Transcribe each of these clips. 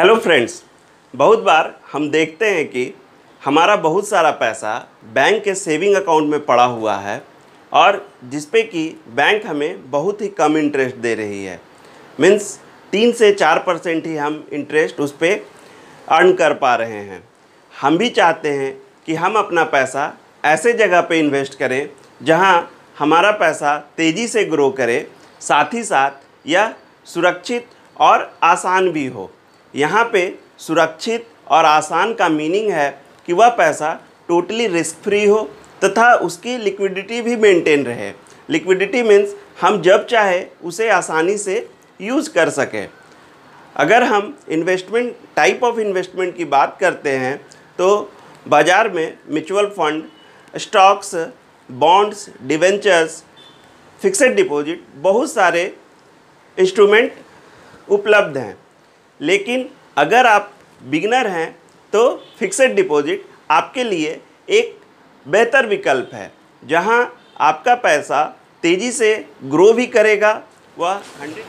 hello friends बहुत बार हम देखते हैं कि हमारा बहुत सारा पैसा बैंक के सेविंग अकाउंट में पड़ा हुआ है और जिस पे कि बैंक हमें बहुत ही कम इंटरेस्ट दे रही है मीन्स तीन से चार परसेंट ही हम इंटरेस्ट उस पर अर्न कर पा रहे हैं हम भी चाहते हैं कि हम अपना पैसा ऐसे जगह पे इन्वेस्ट करें जहां हमारा पैसा तेज़ी से ग्रो करे साथ ही साथ यह सुरक्षित और आसान भी हो यहाँ पे सुरक्षित और आसान का मीनिंग है कि वह पैसा टोटली रिस्क फ्री हो तथा उसकी लिक्विडिटी भी मेंटेन रहे लिक्विडिटी मीन्स हम जब चाहे उसे आसानी से यूज़ कर सकें अगर हम इन्वेस्टमेंट टाइप ऑफ इन्वेस्टमेंट की बात करते हैं तो बाज़ार में mutual fund stocks bonds debentures fixed deposit बहुत सारे इंस्ट्रूमेंट उपलब्ध हैं लेकिन अगर आप बिगनर हैं तो फिक्सड डिपॉजिट आपके लिए एक बेहतर विकल्प है जहां आपका पैसा तेज़ी से ग्रो भी करेगा वह हंड्रेड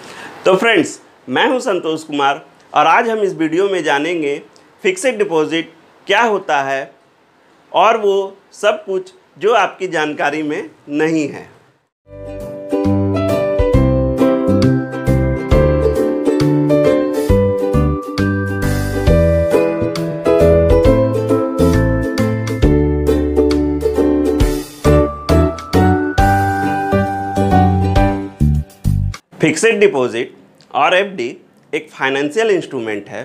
तो फ्रेंड्स मैं हूं संतोष कुमार और आज हम इस वीडियो में जानेंगे फिक्सड डिपॉजिट क्या होता है और वो सब कुछ जो आपकी जानकारी में नहीं है फिक्सड डिपॉजिट और डी एक फाइनेंशियल इंस्ट्रूमेंट है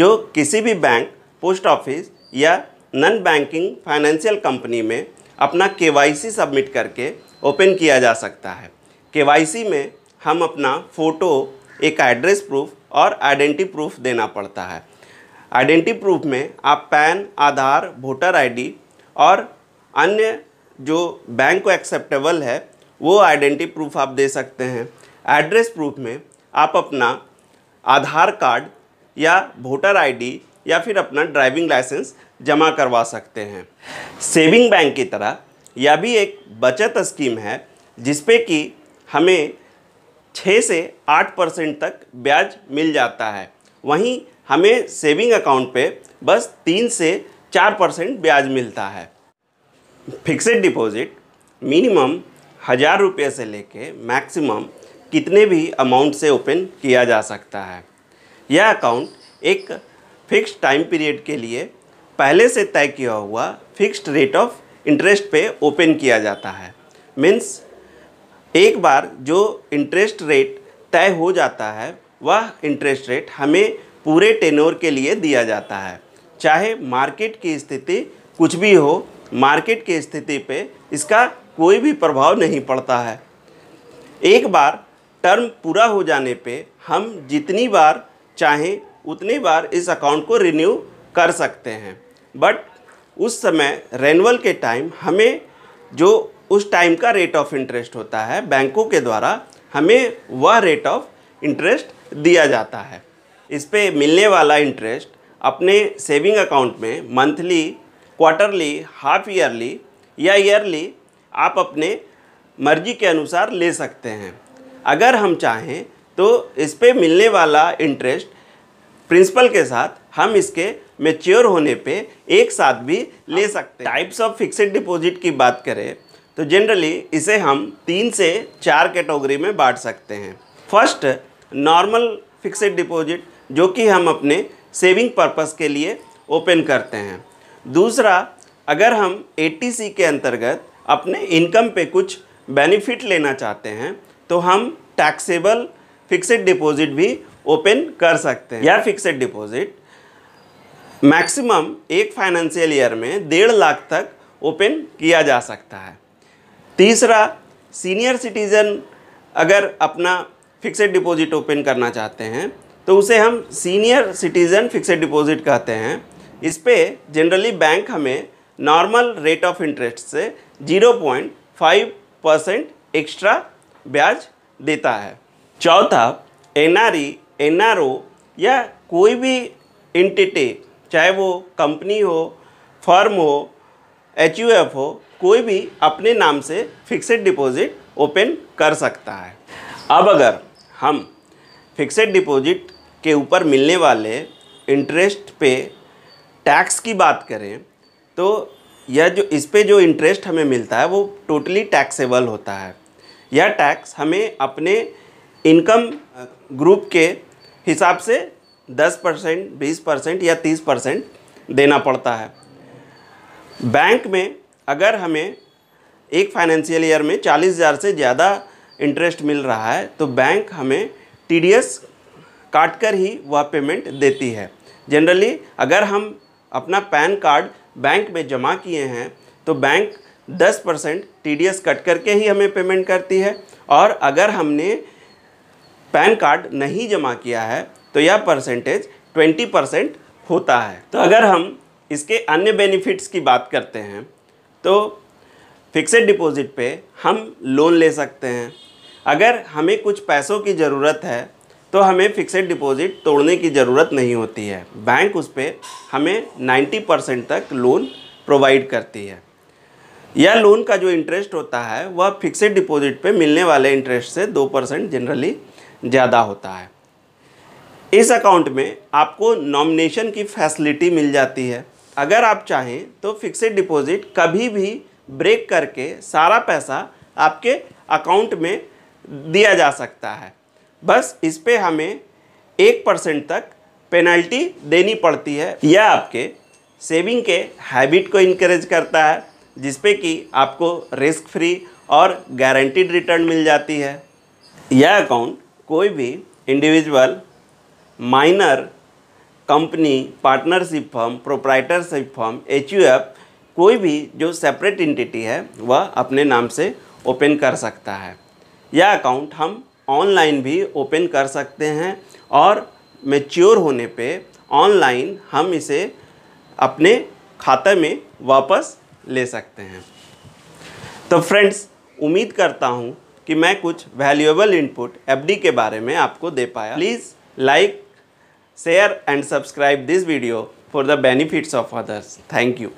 जो किसी भी बैंक पोस्ट ऑफिस या नॉन बैंकिंग फाइनेंशियल कंपनी में अपना सी सबमिट करके ओपन किया जा सकता है सी में हम अपना फ़ोटो एक एड्रेस प्रूफ और आइडेंटी प्रूफ देना पड़ता है आइडेंटी प्रूफ में आप पैन आधार वोटर आईडी और अन्य जो बैंक को एक्सेप्टेबल है वो आइडेंटी प्रूफ आप दे सकते हैं एड्रेस प्रूफ में आप अपना आधार कार्ड या वोटर आईडी या फिर अपना ड्राइविंग लाइसेंस जमा करवा सकते हैं सेविंग बैंक की तरह यह भी एक बचत स्कीम है जिसपे कि हमें छः से आठ परसेंट तक ब्याज मिल जाता है वहीं हमें सेविंग अकाउंट पे बस तीन से चार परसेंट ब्याज मिलता है फिक्सड डिपॉजिट मिनिमम हज़ार रुपये से लेके मैक्सिमम कितने भी अमाउंट से ओपन किया जा सकता है यह अकाउंट एक फिक्स टाइम पीरियड के लिए पहले से तय किया हुआ फिक्स्ड रेट ऑफ इंटरेस्ट पे ओपन किया जाता है मीन्स एक बार जो इंटरेस्ट रेट तय हो जाता है वह इंटरेस्ट रेट हमें पूरे टेनोर के लिए दिया जाता है चाहे मार्केट की स्थिति कुछ भी हो मार्केट की स्थिति पे इसका कोई भी प्रभाव नहीं पड़ता है एक बार टर्म पूरा हो जाने पे हम जितनी बार चाहें उतनी बार इस अकाउंट को रिन्यू कर सकते हैं बट उस समय रेनवल के टाइम हमें जो उस टाइम का रेट ऑफ इंटरेस्ट होता है बैंकों के द्वारा हमें वह रेट ऑफ इंटरेस्ट दिया जाता है इस पर मिलने वाला इंटरेस्ट अपने सेविंग अकाउंट में मंथली क्वार्टरली हाफ ईयरली या ईयरली आप अपने मर्जी के अनुसार ले सकते हैं अगर हम चाहें तो इस पर मिलने वाला इंटरेस्ट प्रिंसिपल के साथ हम इसके मेच्योर होने पे एक साथ भी ले सकते हैं टाइप्स ऑफ फिक्स्ड डिपॉजिट की बात करें तो जनरली इसे हम तीन से चार कैटेगरी में बांट सकते हैं फर्स्ट नॉर्मल फिक्स्ड डिपॉजिट जो कि हम अपने सेविंग पर्पस के लिए ओपन करते हैं दूसरा अगर हम ए के अंतर्गत अपने इनकम पे कुछ बेनिफिट लेना चाहते हैं तो हम टैक्सेबल फिक्सड डिपॉजिट भी ओपन कर सकते हैं या फिक्सड डिपॉजिट मैक्सिमम एक फाइनेंशियल ईयर में डेढ़ लाख तक ओपन किया जा सकता है तीसरा सीनियर सिटीज़न अगर अपना फिक्सड डिपॉजिट ओपन करना चाहते हैं तो उसे हम सीनियर सिटीज़न फिक्सड डिपॉजिट कहते हैं इस पर जनरली बैंक हमें नॉर्मल रेट ऑफ इंटरेस्ट से 0.5 परसेंट एक्स्ट्रा ब्याज देता है चौथा एनआरई एनआरओ या कोई भी एंटिटी चाहे वो कंपनी हो फर्म हो एच हो कोई भी अपने नाम से फिक्सेड डिपॉजिट ओपन कर सकता है अब अगर हम फिक्सेड डिपॉजिट के ऊपर मिलने वाले इंटरेस्ट पे टैक्स की बात करें तो यह जो इस पे जो इंटरेस्ट हमें मिलता है वो टोटली टैक्सेबल होता है यह टैक्स हमें अपने इनकम ग्रुप के हिसाब से 10 परसेंट बीस परसेंट या 30 परसेंट देना पड़ता है बैंक में अगर हमें एक फाइनेंशियल ईयर में चालीस हज़ार से ज़्यादा इंटरेस्ट मिल रहा है तो बैंक हमें काट काटकर ही वह पेमेंट देती है जनरली अगर हम अपना पैन कार्ड बैंक में जमा किए हैं तो बैंक 10 परसेंट टी कट करके ही हमें पेमेंट करती है और अगर हमने पैन कार्ड नहीं जमा किया है तो यह परसेंटेज 20 परसेंट होता है तो अगर हम इसके अन्य बेनिफिट्स की बात करते हैं तो फिक्सड डिपॉजिट पे हम लोन ले सकते हैं अगर हमें कुछ पैसों की ज़रूरत है तो हमें फिक्सड डिपॉजिट तोड़ने की ज़रूरत नहीं होती है बैंक उस पर हमें 90 परसेंट तक लोन प्रोवाइड करती है या लोन का जो इंटरेस्ट होता है वह फिक्सड डिपॉजिट पे मिलने वाले इंटरेस्ट से दो परसेंट जनरली ज़्यादा होता है इस अकाउंट में आपको नॉमिनेशन की फैसिलिटी मिल जाती है अगर आप चाहें तो फिक्सड डिपॉजिट कभी भी ब्रेक करके सारा पैसा आपके अकाउंट में दिया जा सकता है बस इस पर हमें एक परसेंट तक पेनल्टी देनी पड़ती है यह आपके सेविंग के हैबिट को इनक्रेज करता है जिसपे कि आपको रिस्क फ्री और गारंटीड रिटर्न मिल जाती है यह अकाउंट कोई भी individual minor company partnership firm proprietorship firm H कोई भी जो सेपरेट इंटिटी है वह अपने नाम से ओपन कर सकता है यह अकाउंट हम ऑनलाइन भी ओपन कर सकते हैं और मेच्योर होने पे ऑनलाइन हम इसे अपने खाते में वापस ले सकते हैं तो फ्रेंड्स उम्मीद करता हूँ कि मैं कुछ वैल्यूएबल इनपुट एफडी के बारे में आपको दे पाया please like share and subscribe this video for the benefits of others thank you